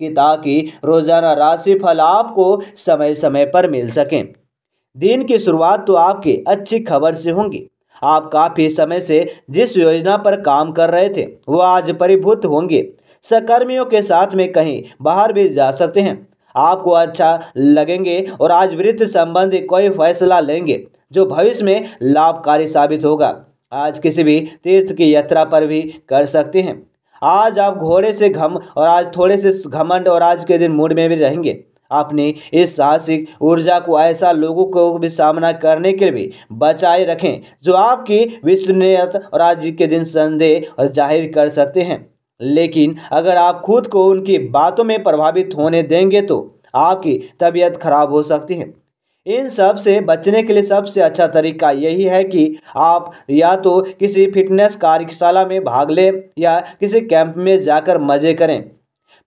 कि ताकि रोज़ाना राशि फल आपको समय समय पर मिल सकें दिन की शुरुआत तो आपकी अच्छी खबर से होंगी आप काफ़ी समय से जिस योजना पर काम कर रहे थे वो आज परिभूत होंगे सहकर्मियों के साथ में कहीं बाहर भी जा सकते हैं आपको अच्छा लगेंगे और आज वृत्त संबंधी कोई फैसला लेंगे जो भविष्य में लाभकारी साबित होगा आज किसी भी तीर्थ की यात्रा पर भी कर सकते हैं आज आप घोड़े से घम और आज थोड़े से घमंड और आज के दिन मूड में भी रहेंगे आपने इस साहसिक ऊर्जा को ऐसा लोगों को भी सामना करने के लिए बचाए रखें जो आपकी विश्वनीयत और आज के दिन संदेह और जाहिर कर सकते हैं लेकिन अगर आप खुद को उनकी बातों में प्रभावित होने देंगे तो आपकी तबीयत खराब हो सकती है इन सब से बचने के लिए सबसे अच्छा तरीका यही है कि आप या तो किसी फिटनेस कार्यशाला में भाग लें या किसी कैंप में जाकर मज़े करें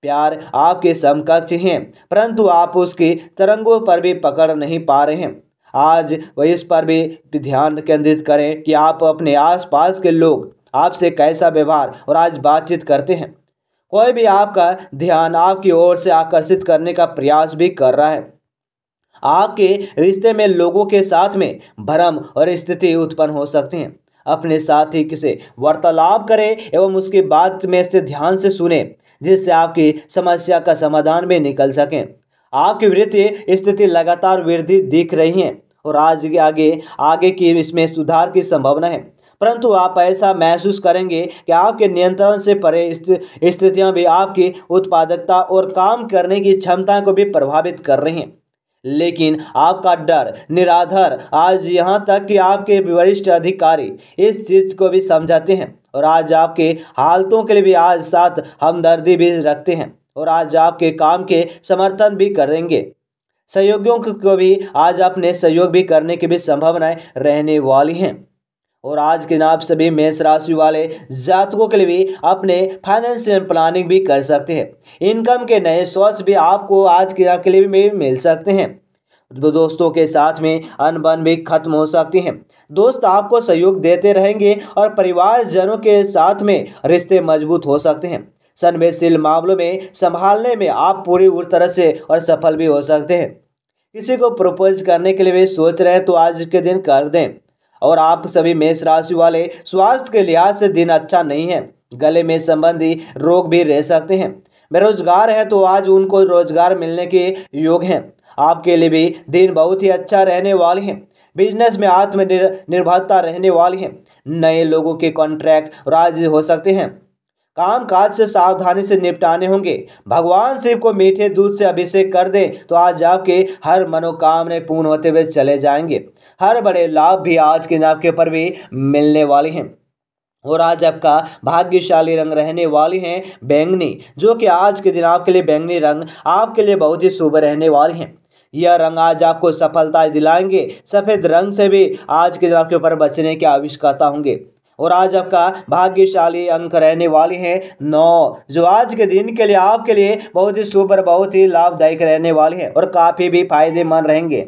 प्यार आपके समकक्ष हैं परंतु आप उसकी तरंगों पर भी पकड़ नहीं पा रहे हैं आज वह इस पर भी ध्यान केंद्रित करें कि आप अपने आसपास के लोग आपसे कैसा व्यवहार और आज बातचीत करते हैं कोई भी आपका ध्यान आपकी ओर से आकर्षित करने का प्रयास भी कर रहा है आपके रिश्ते में लोगों के साथ में भ्रम और स्थिति उत्पन्न हो सकते हैं अपने साथी से वार्तालाप करें एवं उसकी बात में से ध्यान से सुने जिससे आपकी समस्या का समाधान भी निकल सकें आपकी वित्तीय स्थिति लगातार वृद्धि दिख रही है और आज के आगे आगे की इसमें सुधार की संभावना है परंतु आप ऐसा महसूस करेंगे कि आपके नियंत्रण से परे स्थितियां भी आपकी उत्पादकता और काम करने की क्षमता को भी प्रभावित कर रही हैं लेकिन आपका डर निराधर आज यहाँ तक कि आपके वरिष्ठ अधिकारी इस चीज़ को भी समझाते हैं और आज आपके हालतों के लिए भी आज साथ हमदर्दी भी रखते हैं और आज आपके काम के समर्थन भी करेंगे सहयोगियों को भी आज अपने सहयोग भी करने की भी संभावनाएं रहने वाली हैं और आज के नाम सभी मेष राशि वाले जातकों के लिए भी अपने फाइनेंशियल प्लानिंग भी कर सकते हैं इनकम के नए सोर्स भी आपको आज के के लिए भी मिल सकते हैं तो दोस्तों के साथ में अनबन भी खत्म हो सकती हैं दोस्त आपको सहयोग देते रहेंगे और परिवारजनों के साथ में रिश्ते मजबूत हो सकते हैं संवेदशील मामलों में संभालने में आप पूरी तरह से और सफल भी हो सकते हैं किसी को प्रपोज करने के लिए भी सोच रहे हैं तो आज के दिन कर दें और आप सभी मेष राशि वाले स्वास्थ्य के लिहाज से दिन अच्छा नहीं है गले में संबंधी रोग भी रह सकते हैं बेरोजगार है तो आज उनको रोजगार मिलने के योग हैं आपके लिए भी दिन बहुत ही अच्छा रहने वाले हैं बिजनेस में आत्मनिर्भरता रहने वाली है नए लोगों के कॉन्ट्रैक्ट राज हो सकते हैं काम काज से सावधानी से निपटाने होंगे भगवान शिव को मीठे दूध से अभिषेक कर दें तो आज आपके हर मनोकामने पूर्ण होते हुए चले जाएंगे हर बड़े लाभ भी आज के आपके पर भी मिलने वाले हैं और आज आपका भाग्यशाली रंग रहने वाली हैं बैंगनी जो कि आज के दिन आपके लिए बैंगनी रंग आपके लिए बहुत ही शुभ रहने वाले हैं यह रंग आज आपको सफलता दिलाएंगे सफ़ेद रंग से भी आज के दिन आपके ऊपर बचने की आवश्यकता होंगे और आज आपका भाग्यशाली अंक रहने वाले हैं नौ जो आज के दिन के लिए आपके लिए बहुत ही सुपर बहुत ही लाभदायक रहने वाले हैं और काफ़ी भी फायदेमंद रहेंगे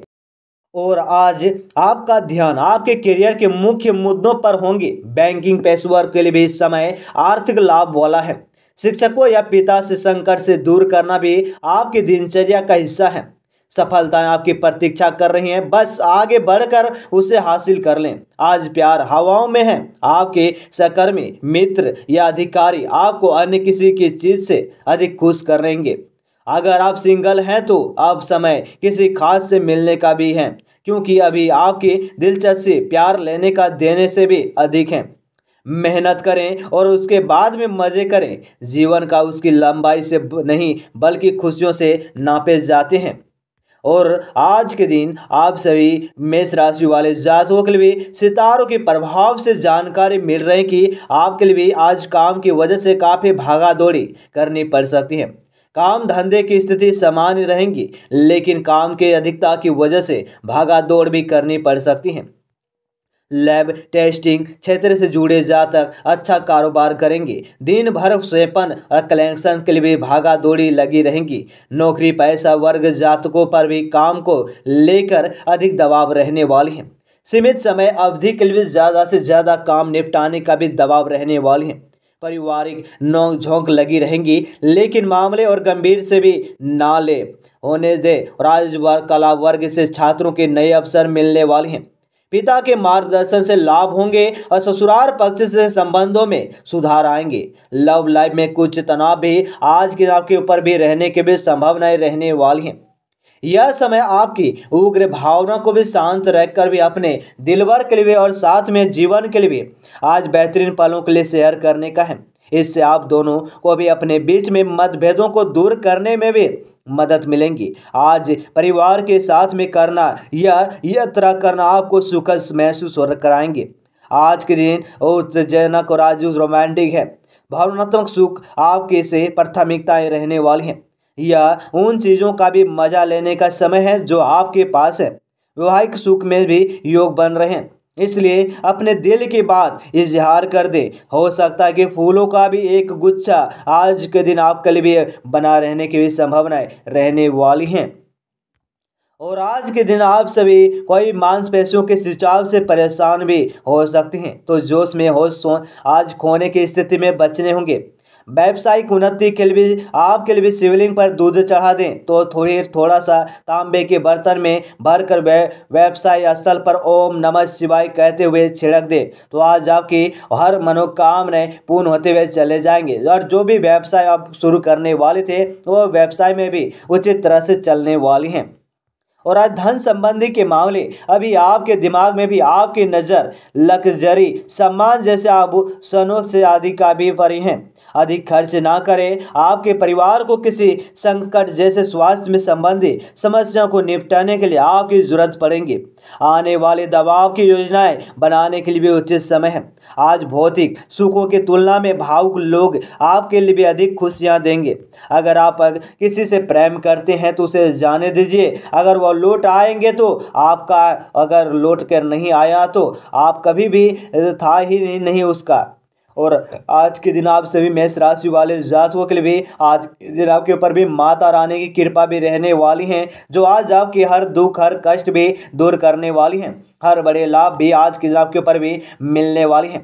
और आज आपका ध्यान आपके करियर के मुख्य मुद्दों पर होंगे बैंकिंग पेशवर के लिए भी इस समय आर्थिक लाभ वाला है शिक्षकों या पिता से संकट से दूर करना भी आपकी दिनचर्या का हिस्सा है सफलताएं आपकी प्रतीक्षा कर रही हैं बस आगे बढ़कर उसे हासिल कर लें आज प्यार हवाओं में है आपके सहकर्मी मित्र या अधिकारी आपको अन्य किसी की चीज़ से अधिक खुश करेंगे अगर आप सिंगल हैं तो अब समय किसी खास से मिलने का भी है क्योंकि अभी आपकी दिलचस्पी प्यार लेने का देने से भी अधिक है मेहनत करें और उसके बाद में मज़े करें जीवन का उसकी लंबाई से नहीं बल्कि खुशियों से नापे जाते हैं और आज के दिन आप सभी मेष राशि वाले जातकों के लिए सितारों के प्रभाव से जानकारी मिल रही कि आपके लिए आज काम की वजह से काफ़ी भागा दौड़ी करनी पड़ सकती है काम धंधे की स्थिति सामान्य रहेंगी लेकिन काम के अधिकता की वजह से भागा दौड़ भी करनी पड़ सकती है लैब टेस्टिंग क्षेत्र से जुड़े जातक अच्छा कारोबार करेंगे दिन भर स्वेपन और कलेक्शन के लिए भी भागा दौड़ी लगी रहेंगी नौकरी पैसा वर्ग जातकों पर भी काम को लेकर अधिक दबाव रहने वाले हैं सीमित समय अवधि के लिए ज़्यादा से ज़्यादा काम निपटाने का भी दबाव रहने वाले हैं पारिवारिक नोकझोंक लगी रहेंगी लेकिन मामले और गंभीर से भी नाले होने दे राज्य कला वर्ग से छात्रों के नए अवसर मिलने वाले हैं पिता के मार्गदर्शन से लाभ होंगे और ससुराल पक्ष से संबंधों में सुधार आएंगे लव लाइफ में कुछ तनाव भी आज के आपके ऊपर भी रहने के भी संभावनाएं रहने वाली हैं यह समय आपकी उग्र भावना को भी शांत रखकर भी अपने दिलवर के लिए और साथ में जीवन के लिए आज बेहतरीन पलों के लिए शेयर करने का है इससे आप दोनों को भी अपने बीच में मतभेदों को दूर करने में भी मदद मिलेंगी आज परिवार के साथ में करना या यात्रा करना आपको सुखद महसूस हो कराएंगे आज के दिन उत्तेजनक और आज रोमांटिक है भावनात्मक सुख आपके से प्राथमिकताएँ रहने वाली हैं या उन चीज़ों का भी मजा लेने का समय है जो आपके पास है वैवाहिक सुख में भी योग बन रहे हैं इसलिए अपने दिल की बात इजहार कर दे हो सकता है कि फूलों का भी एक गुच्छा आज के दिन आपके लिए बना रहने की भी संभावनाएं रहने वाली हैं और आज के दिन आप सभी कोई मांसपेशियों के सिंचाव से परेशान भी हो सकते हैं तो जोश में होश आज खोने की स्थिति में बचने होंगे व्यावसायिक उन्नति के लिए आपके लिए शिवलिंग पर दूध चढ़ा दें तो थोड़ी थोड़ा सा तांबे के बर्तन में भरकर व्यवसाय स्थल पर ओम नमः शिवाय कहते हुए छिड़क दें तो आज आपकी हर मनोकामनाएं पूर्ण होते हुए चले जाएंगे और जो भी व्यवसाय आप शुरू करने वाले थे वो व्यवसाय में भी उचित तरह से चलने वाली हैं और आज धन संबंधी के मामले अभी आपके दिमाग में भी आपकी नज़र लग्जरी सम्मान जैसे आभूषणों से आदि का भी परी हैं अधिक खर्च ना करें आपके परिवार को किसी संकट जैसे स्वास्थ्य में संबंधी समस्याओं को निपटाने के लिए आपकी जरूरत पड़ेगी आने वाले दबाव की योजनाएं बनाने के लिए भी उचित समय है आज भौतिक सुखों की तुलना में भावुक लोग आपके लिए भी अधिक खुशियाँ देंगे अगर आप किसी से प्रेम करते हैं तो उसे जाने दीजिए अगर वह और लौट आएंगे तो आपका अगर लौट कर नहीं आया तो आप कभी भी था ही नहीं उसका और आज के दिन आप सभी मेष राशि वाले जातकों के लिए भी आज के दिन आपके ऊपर भी माता रानी की कृपा भी रहने वाली हैं जो आज आपके हर दुख हर कष्ट भी दूर करने वाली हैं हर बड़े लाभ भी आज के दिन आपके ऊपर भी मिलने वाली हैं